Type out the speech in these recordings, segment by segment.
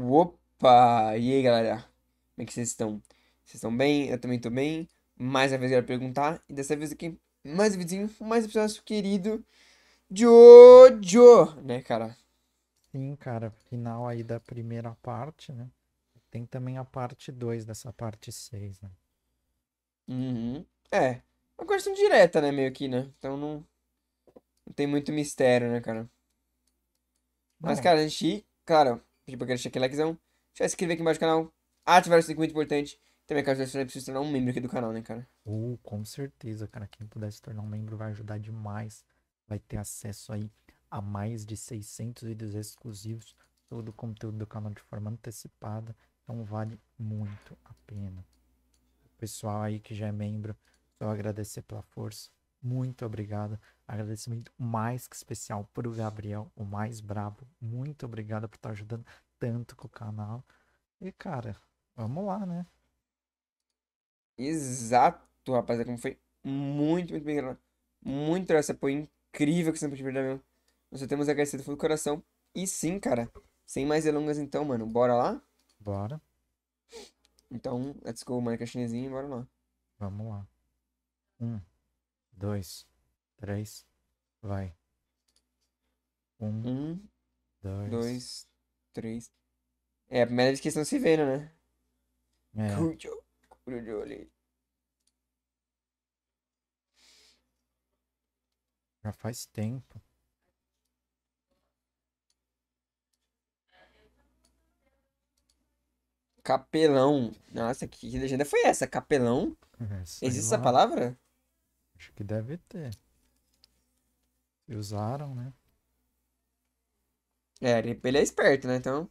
Opa! E aí, galera? Como é que vocês estão? Vocês estão bem? Eu também tô bem. Mais uma vez eu quero perguntar. E dessa vez aqui, mais um vizinho, mais um nosso querido Jojo, né, cara? Sim, cara. Final aí da primeira parte, né? Tem também a parte 2 dessa parte 6, né? Uhum. É. Uma questão direta, né, meio que, né? Então não... não tem muito mistério, né, cara? Mas, cara, a gente, cara, Pedir pra galera deixar aquele likezão. Já se inscrever aqui embaixo do canal. Ativar o sininho muito importante. Também caso você precisa se tornar um membro aqui do canal, né, cara? Uh, com certeza, cara. Quem puder se tornar um membro vai ajudar demais. Vai ter acesso aí a mais de 600 vídeos exclusivos. Todo o conteúdo do canal de forma antecipada. Então vale muito a pena. pessoal aí que já é membro, só agradecer pela força. Muito obrigado. Agradecimento mais que especial para o Gabriel, o mais brabo. Muito obrigado por estar ajudando tanto com o canal. E, cara, vamos lá, né? Exato, rapaziada. Como foi muito, muito bem gravado. Muito esse apoio incrível que você sempre tiver, meu. Nós só temos agradecido agradecer do coração. E sim, cara. Sem mais delongas, então, mano. Bora lá? Bora. Então, let's go, marca e bora lá. Vamos lá. Um, dois, três, vai. Um, um dois, dois três É, a primeira vez que eles estão se vendo, né? É. Cujo, cujo ali. Já faz tempo. Capelão. Nossa, que legenda foi essa? Capelão? É, Existe lá. essa palavra? Acho que deve ter. usaram, né? É, ele, é esperto, né? Então.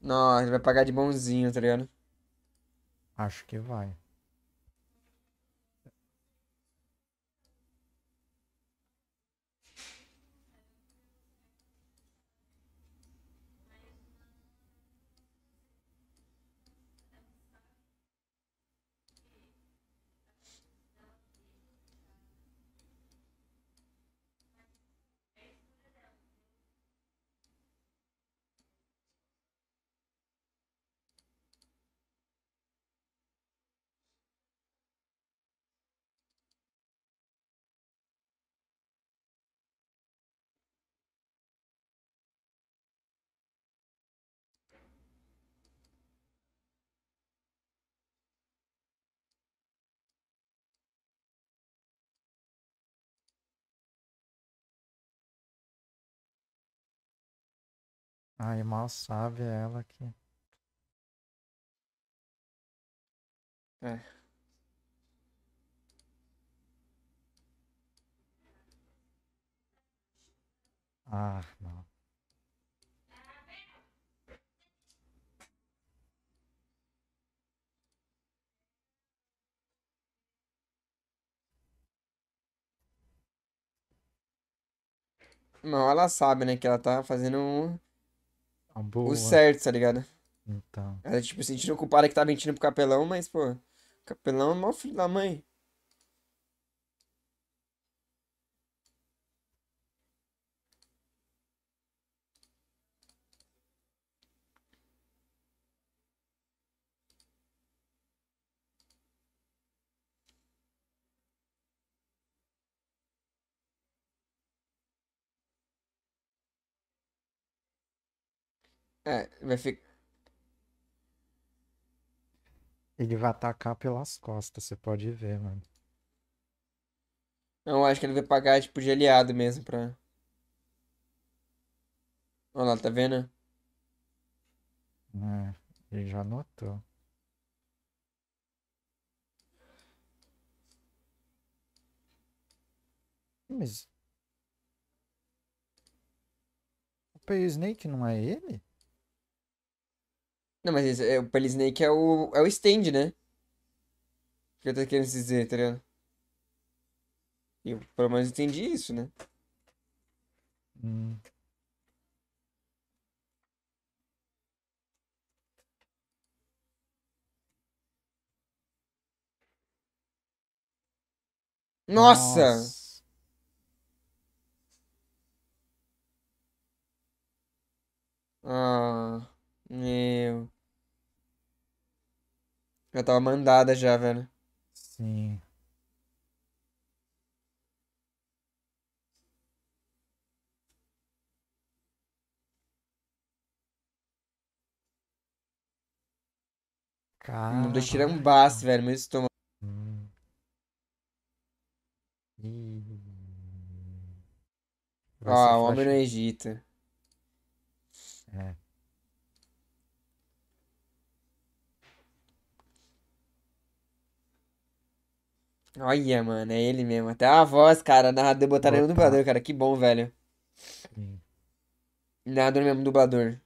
Nossa, ele vai pagar de bonzinho, tá ligado? Acho que vai. Ai, mal sabe ela que. É. Ah, não. Não, ela sabe, né, que ela tá fazendo ah, boa. O certo, tá ligado? Então. Ela, é, tipo, sentindo culpada que tá mentindo pro capelão, mas, pô, capelão é maior filho da mãe. É, vai ficar. Ele vai atacar pelas costas, você pode ver, mano. Não, acho que ele vai pagar tipo de aliado mesmo pra. Olha lá, tá vendo? É, ele já notou. Mas. O Pay Snake não é ele? Não, mas esse, é, o Pelisnake Snake é o, é o stand, né? O que eu tô querendo dizer, tá ligado? Eu pelo menos entendi isso, né? Hum. Nossa! Nossa. Ah. Meu. É. Já tava mandada já, velho. Sim. Cara. um tirambaço, velho. Meu estômago. ah, o homem no Egito. Olha, mano, é ele mesmo. Até a voz, cara. Narrador, botaram ele no dublador, cara. Que bom, velho. Sim. Narrador mesmo, dublador.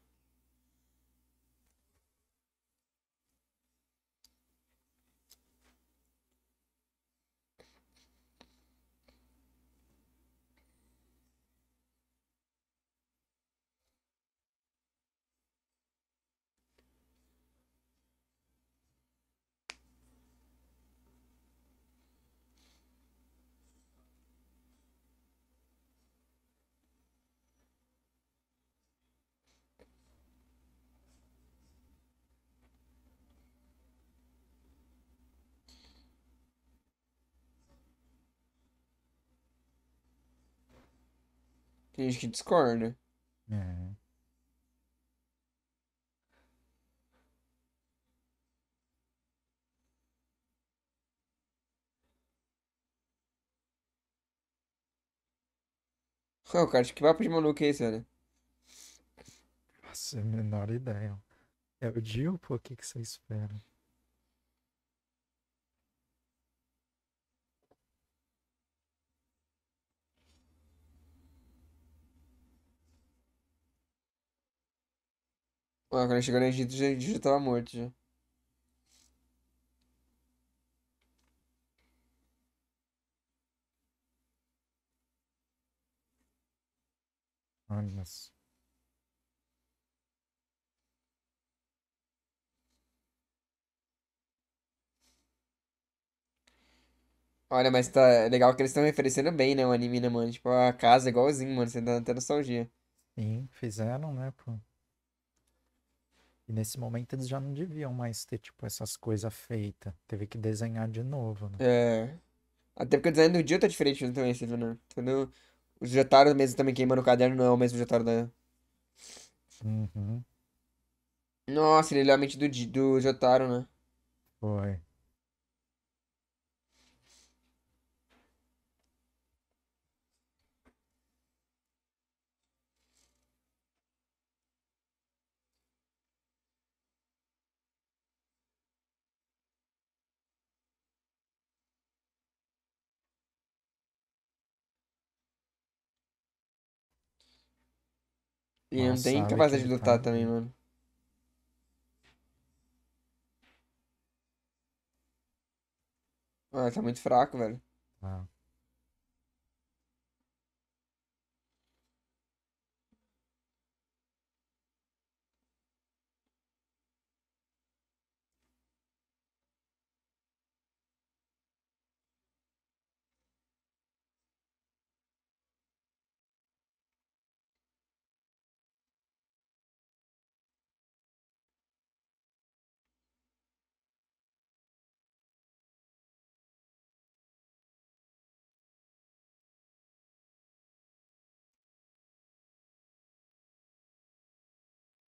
Tem gente que discorda. É. Ah, cara, cara, que papo de maluco é esse, velho? Nossa, menor ideia. É o Dio, pô, o que, que você espera? Ah, quando chegou no Egito, já já é tava morto já. Agnes. Olha, mas tá legal que eles estão referenciando bem, né, o anime, né, mano? Tipo, a casa é igualzinho, mano. Você dá até nostalgia. Sim, fizeram, né, pô. E nesse momento eles já não deviam mais ter, tipo, essas coisas feitas. Teve que desenhar de novo, né? É. Até porque o design do dia tá diferente também, então, é, né? quando Os Jotaro mesmo também queimando o caderno não é o mesmo Jotaro da. Uhum. Nossa, ele é a mente do, do Jotaro, né? Foi. E não tem capacidade de lutar tá... também, mano. Ah, tá muito fraco, velho. Ah.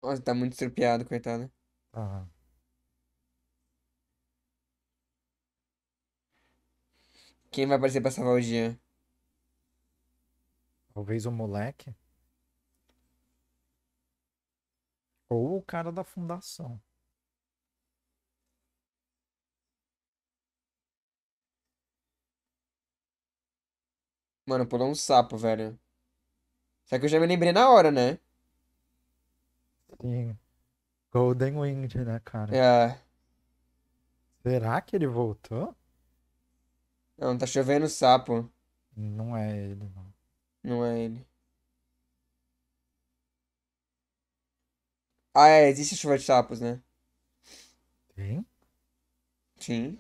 Nossa, tá muito estrupiado, coitado. Ah. Quem vai aparecer pra salvar o dia? Talvez o moleque. Ou o cara da fundação. Mano, pulou um sapo, velho. Só que eu já me lembrei na hora, né? Sim. Golden Wind, né, cara? É. Será que ele voltou? Não, tá chovendo sapo. Não é ele, não. Não é ele. Ah, é, existe chuva de sapos, né? Tem? Sim.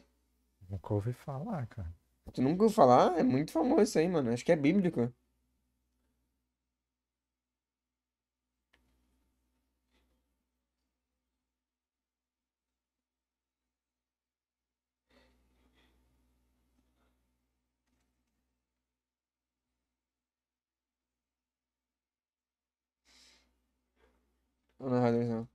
Nunca ouvi falar, cara. Tu nunca ouviu falar? É muito famoso isso aí, mano. Acho que é bíblico. narradores é não.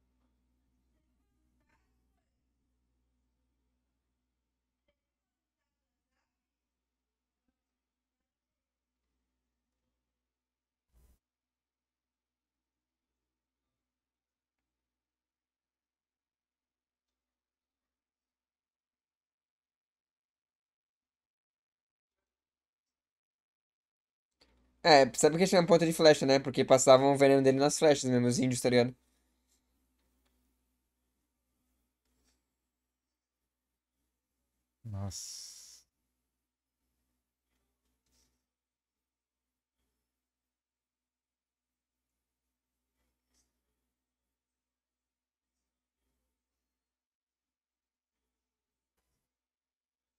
É, sabe que tinha uma ponta de flecha, né? Porque passavam o veneno dele nas flechas mesmo, os índios, tá ligado? Nossa.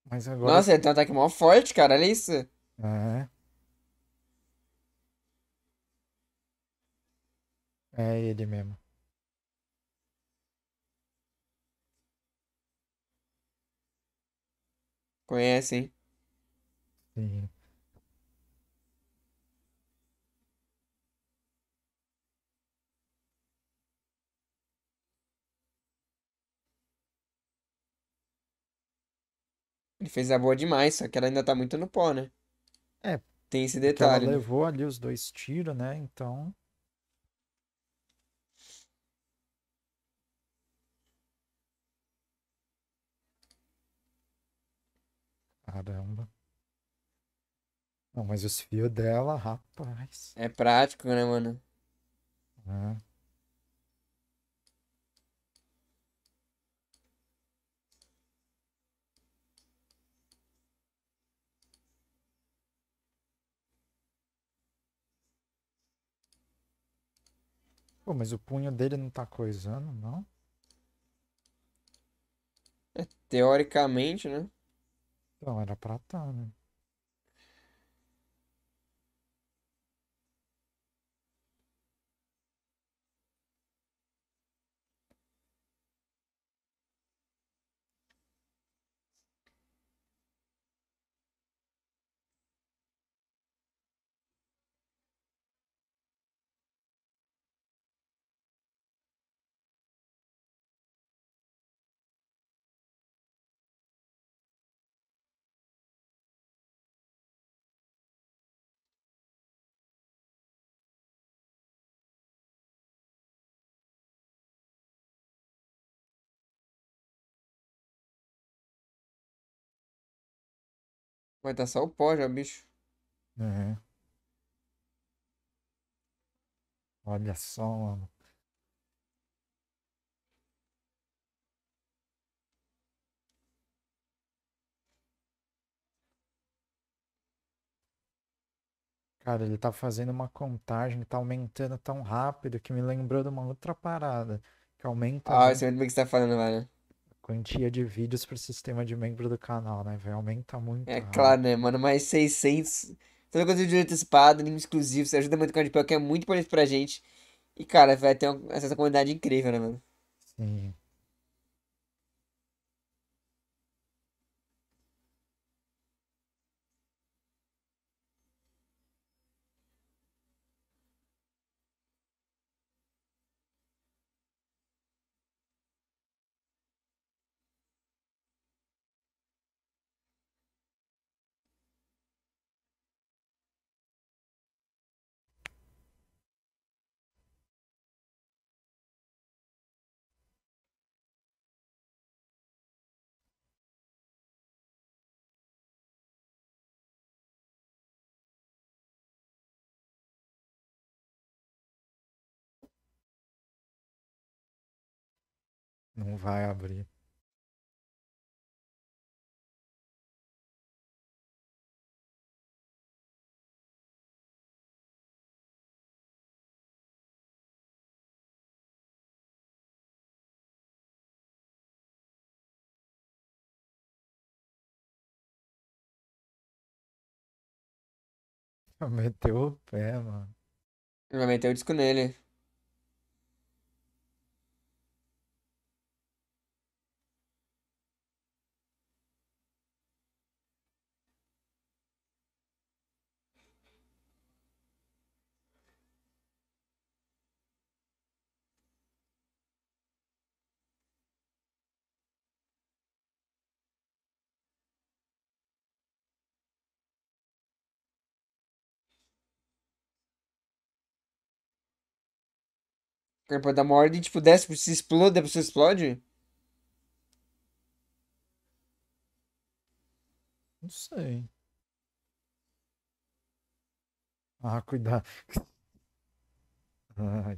Mas agora. Nossa, ele tem um ataque mó forte, cara. Olha isso. É. É ele mesmo. Conhecem? Sim. Ele fez a boa demais, só que ela ainda tá muito no pó, né? É. Tem esse detalhe. Ela né? levou ali os dois tiros, né? Então. Caramba. Não, mas os fios dela, rapaz. É prático, né, mano? É. Pô, mas o punho dele não tá coisando, não? É, teoricamente, né? Então, era pra estar, tá, né? Vai dar só o pó já, bicho. É. Olha só, mano. Cara, ele tá fazendo uma contagem que tá aumentando tão rápido que me lembrou de uma outra parada. Que aumenta. Ah, muito. esse é o que você tá falando, velho quantia de vídeos pro sistema de membro do canal, né, velho? Aumenta muito. É claro, né, mano? Mais 600. Toda coisa de direito antecipado, anime exclusivo, você ajuda muito com o Canal que é muito importante pra gente. E, cara, vai ter uma, essa comunidade incrível, né, mano? Sim. Não vai abrir. Meteu o pé, mano. Ele vai meter o disco nele. Carpa da Morte, tipo, desce, se explode, a pessoa explode? Não sei. Ah, cuidado. Ai.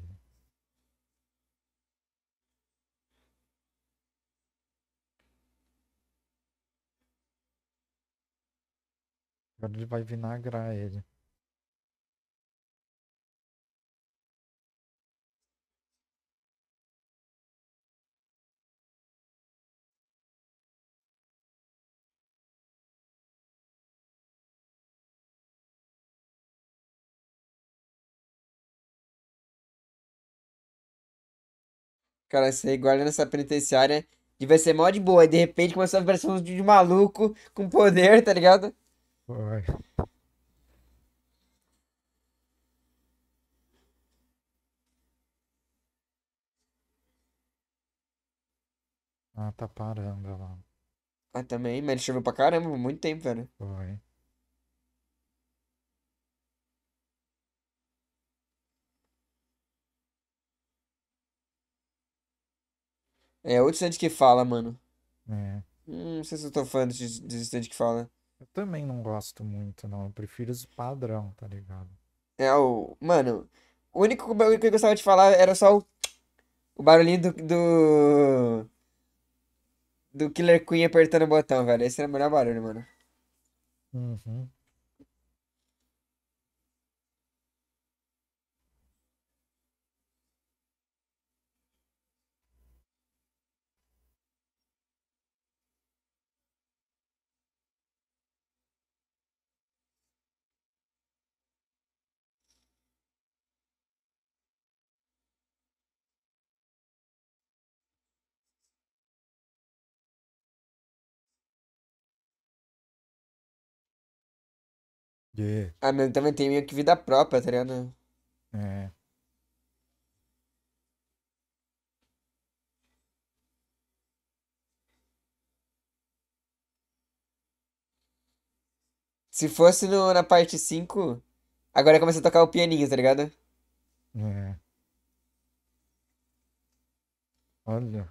Agora ele vai vinagrar ele. Cara, essa aí, guarda nessa penitenciária devia ser mó de boa. E de repente começou a aparecer um de maluco com poder, tá ligado? Vai. Ah, tá parando lá. Ah, também, mas ele choveu pra caramba, muito tempo, velho. Foi. É, é, outro estudante que fala, mano. É. Hum, não sei se eu tô fã desse, desse estudante que fala. Eu também não gosto muito, não. Eu prefiro os padrão, tá ligado? É, o. Mano, o único que eu gostava de falar era só o. O barulhinho do. Do, do Killer Queen apertando o botão, velho. Esse era o melhor barulho, mano. Uhum. Yeah. É. Ah, mas também tem meio que vida própria, tá ligado? É. Se fosse no, na parte 5, agora começar a tocar o pianinho, tá ligado? É. Olha.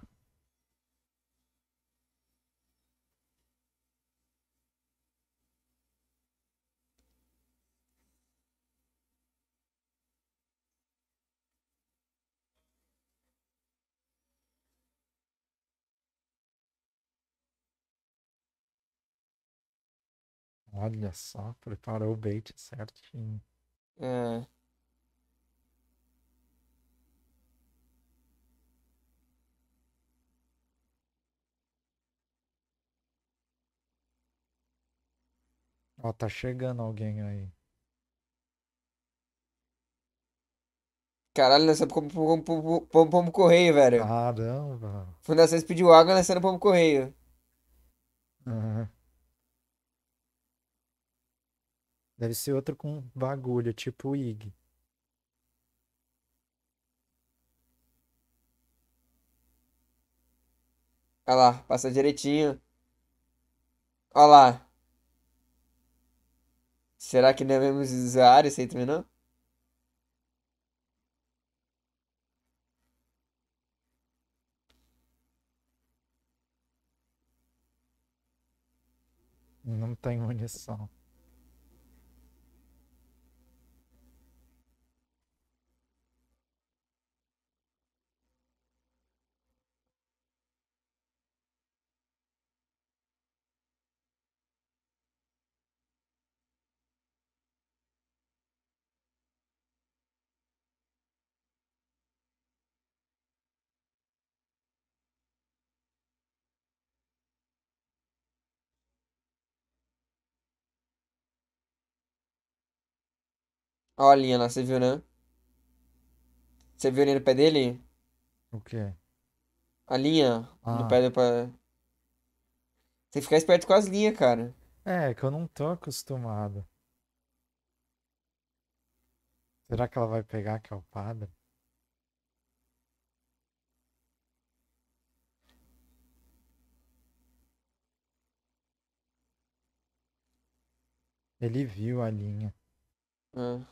Olha só, preparou o bait certinho. É. Ó, tá chegando alguém aí. Caralho, nós como pombo, pombo, pombo, pombo correio, velho. Caramba. Fundação pediu água, nós pediu correio. Uhum. Deve ser outro com bagulho, tipo IG. Olha lá, passa direitinho. Olha lá. Será que não é mesmo usuário isso aí também não? Não tem munição. Olha a linha lá, você viu, né? Você viu ali no pé dele? O quê? A linha ah. no pé do pé. Tem que ficar esperto com as linhas, cara. É, que eu não tô acostumado. Será que ela vai pegar que é o padre? Ele viu a linha. Ah.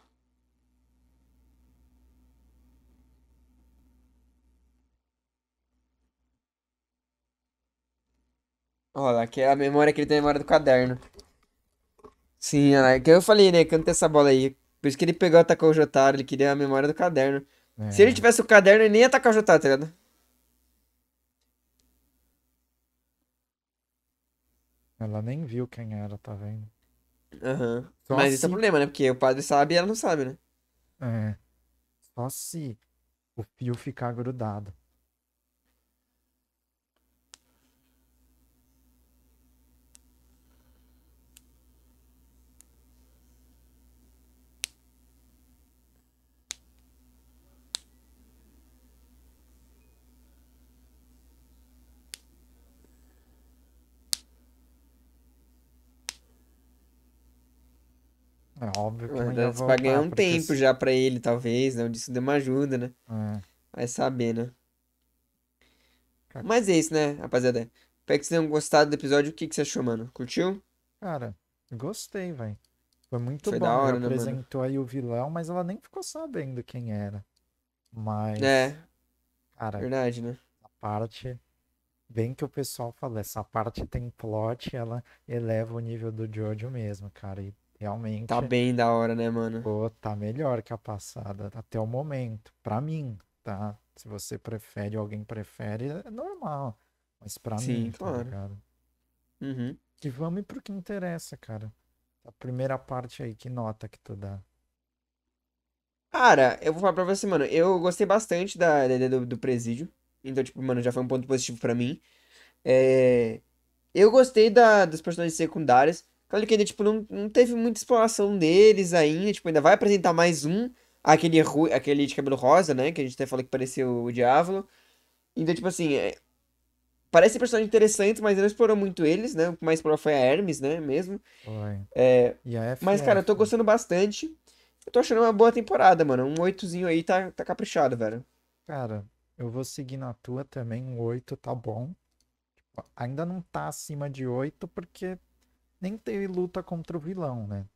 Olha, que é a memória que ele tem, a memória do caderno. Sim, olha é que eu falei, né? Canta essa bola aí. Por isso que ele pegou e atacou o Jotaro, ele queria a memória do caderno. É. Se ele tivesse o caderno, ele nem ia atacar o Jotaro, tá ligado? Ela nem viu quem era, tá vendo? Aham. Uhum. Mas assim... esse é o problema, né? Porque o padre sabe e ela não sabe, né? É. Só se o fio ficar grudado. É óbvio que não ia voltar. um tempo já pra ele, talvez, né? O deu uma ajuda, né? É. Vai saber, né? Mas é isso, né, rapaziada? Espero que vocês tenham gostado do episódio. O que, que você achou, mano? Curtiu? Cara, gostei, velho. Foi muito Foi bom. Da hora, né, apresentou mano? aí o vilão, mas ela nem ficou sabendo quem era. Mas. É. Cara. Verdade, né? A parte. Bem que o pessoal fala, essa parte tem plot, ela eleva o nível do Jojo mesmo, cara. E Realmente. Tá bem da hora, né, mano? Pô, tá melhor que a passada até o momento. Pra mim, tá? Se você prefere, alguém prefere, é normal. Mas pra Sim, mim, tá claro. tá ligado? Uhum. E vamos pro que interessa, cara. A primeira parte aí, que nota que tu dá? Cara, eu vou falar pra você, mano. Eu gostei bastante da, da do, do, presídio. Então, tipo, mano, já foi um ponto positivo pra mim. É... Eu gostei da, dos personagens secundários. Olha que ainda, tipo, não, não teve muita exploração deles ainda. Tipo, ainda vai apresentar mais um. Aquele, aquele de cabelo rosa, né? Que a gente até falou que parecia o Diávolo. Então, tipo assim, é... parece um personagem interessante, mas não explorou muito eles, né? O que mais explorou foi a Hermes, né? Mesmo. É... mas, é cara, eu tô gostando bastante. Eu tô achando uma boa temporada, mano. Um oitozinho aí tá, tá caprichado, velho. Cara, eu vou seguir na tua também. Um oito tá bom. Tipo, ainda não tá acima de oito, porque nem teve luta contra o vilão, né?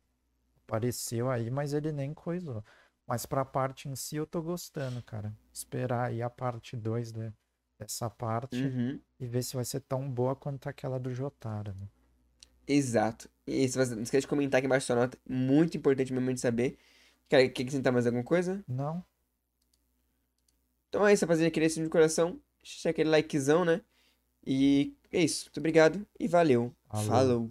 Apareceu aí, mas ele nem coisou. Mas pra parte em si eu tô gostando, cara. Esperar aí a parte 2 né? dessa parte uhum. e ver se vai ser tão boa quanto aquela do Jotaro, né? Exato. E se você, não esquece de comentar aqui embaixo sua nota. Muito importante mesmo de saber. Quer, comentar acrescentar mais alguma coisa? Não. Então é isso, rapaziada. Queria esse de coração. Deixa aquele likezão, né? E é isso. Muito obrigado e valeu. Falou.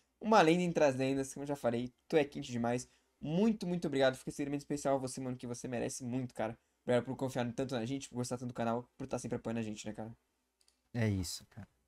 uma lenda entre as lendas, assim, como eu já falei, tu é quente demais. Muito, muito obrigado. Fica extremamente especial você, mano, que você merece muito, cara. Obrigado por confiar tanto na gente, por gostar tanto do canal, por estar tá sempre apoiando a gente, né, cara? É isso, cara.